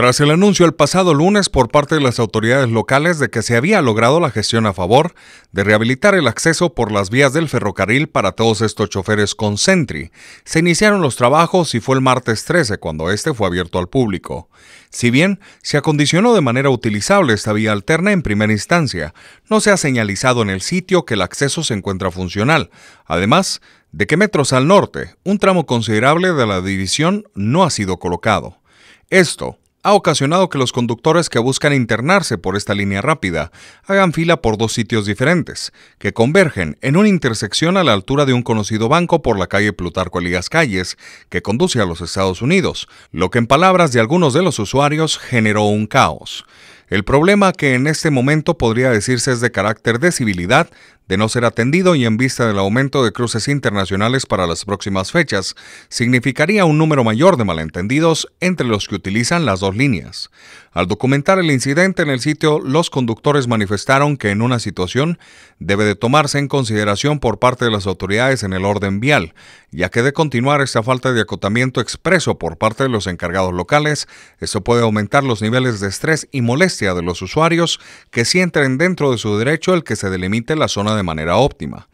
Tras el anuncio el pasado lunes por parte de las autoridades locales de que se había logrado la gestión a favor de rehabilitar el acceso por las vías del ferrocarril para todos estos choferes con Sentry, se iniciaron los trabajos y fue el martes 13 cuando este fue abierto al público. Si bien se acondicionó de manera utilizable esta vía alterna en primera instancia, no se ha señalizado en el sitio que el acceso se encuentra funcional. Además, de que metros al norte, un tramo considerable de la división no ha sido colocado. Esto ha ocasionado que los conductores que buscan internarse por esta línea rápida hagan fila por dos sitios diferentes, que convergen en una intersección a la altura de un conocido banco por la calle Plutarco Elías Calles, que conduce a los Estados Unidos, lo que en palabras de algunos de los usuarios generó un caos. El problema que en este momento podría decirse es de carácter de civilidad de no ser atendido y en vista del aumento de cruces internacionales para las próximas fechas, significaría un número mayor de malentendidos entre los que utilizan las dos líneas. Al documentar el incidente en el sitio, los conductores manifestaron que en una situación debe de tomarse en consideración por parte de las autoridades en el orden vial, ya que de continuar esta falta de acotamiento expreso por parte de los encargados locales, eso puede aumentar los niveles de estrés y molestia de los usuarios que sienten dentro de su derecho el que se delimite la zona de de manera óptima.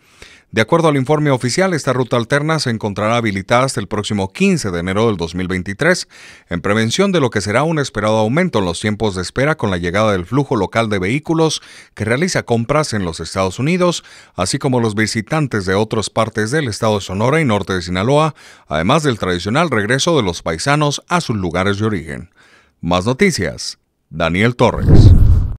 De acuerdo al informe oficial, esta ruta alterna se encontrará habilitada hasta el próximo 15 de enero del 2023, en prevención de lo que será un esperado aumento en los tiempos de espera con la llegada del flujo local de vehículos que realiza compras en los Estados Unidos, así como los visitantes de otras partes del estado de Sonora y norte de Sinaloa, además del tradicional regreso de los paisanos a sus lugares de origen. Más noticias, Daniel Torres.